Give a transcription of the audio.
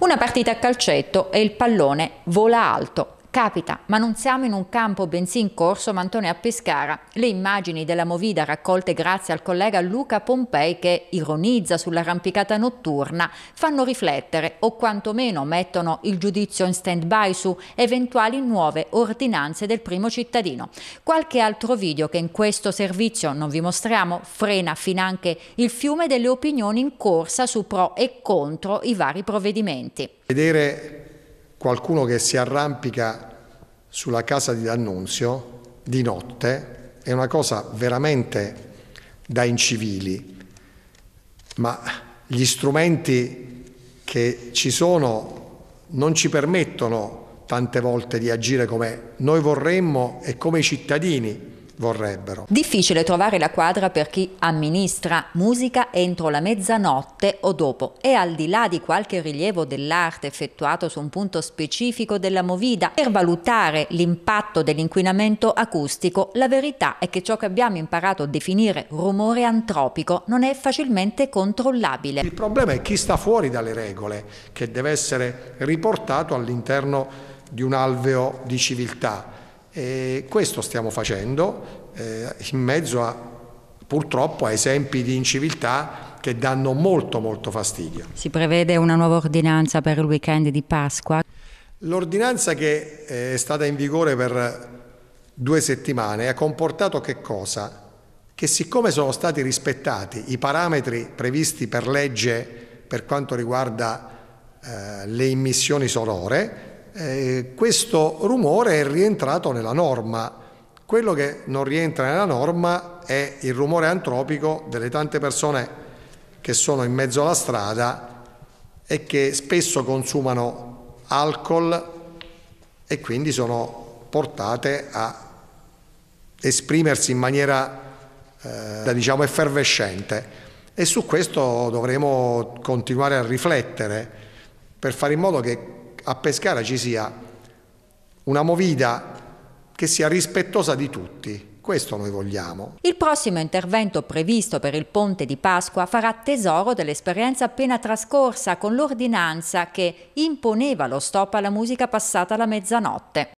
Una partita a calcetto e il pallone vola alto. Capita, ma non siamo in un campo bensì in corso Mantone a Pescara. Le immagini della movida raccolte grazie al collega Luca Pompei che ironizza sull'arrampicata notturna fanno riflettere o quantomeno mettono il giudizio in stand-by su eventuali nuove ordinanze del primo cittadino. Qualche altro video che in questo servizio non vi mostriamo frena finanche il fiume delle opinioni in corsa su pro e contro i vari provvedimenti. Vedere qualcuno che si arrampica sulla casa di D'Annunzio di notte è una cosa veramente da incivili, ma gli strumenti che ci sono non ci permettono tante volte di agire come noi vorremmo e come i cittadini vorrebbero. Difficile trovare la quadra per chi amministra musica entro la mezzanotte o dopo e al di là di qualche rilievo dell'arte effettuato su un punto specifico della movida per valutare l'impatto dell'inquinamento acustico, la verità è che ciò che abbiamo imparato a definire rumore antropico non è facilmente controllabile. Il problema è chi sta fuori dalle regole, che deve essere riportato all'interno di un alveo di civiltà e questo stiamo facendo eh, in mezzo a, purtroppo a esempi di inciviltà che danno molto molto fastidio. Si prevede una nuova ordinanza per il weekend di Pasqua? L'ordinanza che eh, è stata in vigore per due settimane ha comportato che cosa? Che siccome sono stati rispettati i parametri previsti per legge per quanto riguarda eh, le immissioni sonore, eh, questo rumore è rientrato nella norma. Quello che non rientra nella norma è il rumore antropico delle tante persone che sono in mezzo alla strada e che spesso consumano alcol e quindi sono portate a esprimersi in maniera eh, diciamo effervescente e su questo dovremo continuare a riflettere per fare in modo che a Pescara ci sia una movida che sia rispettosa di tutti. Questo noi vogliamo. Il prossimo intervento previsto per il ponte di Pasqua farà tesoro dell'esperienza appena trascorsa con l'ordinanza che imponeva lo stop alla musica passata la mezzanotte.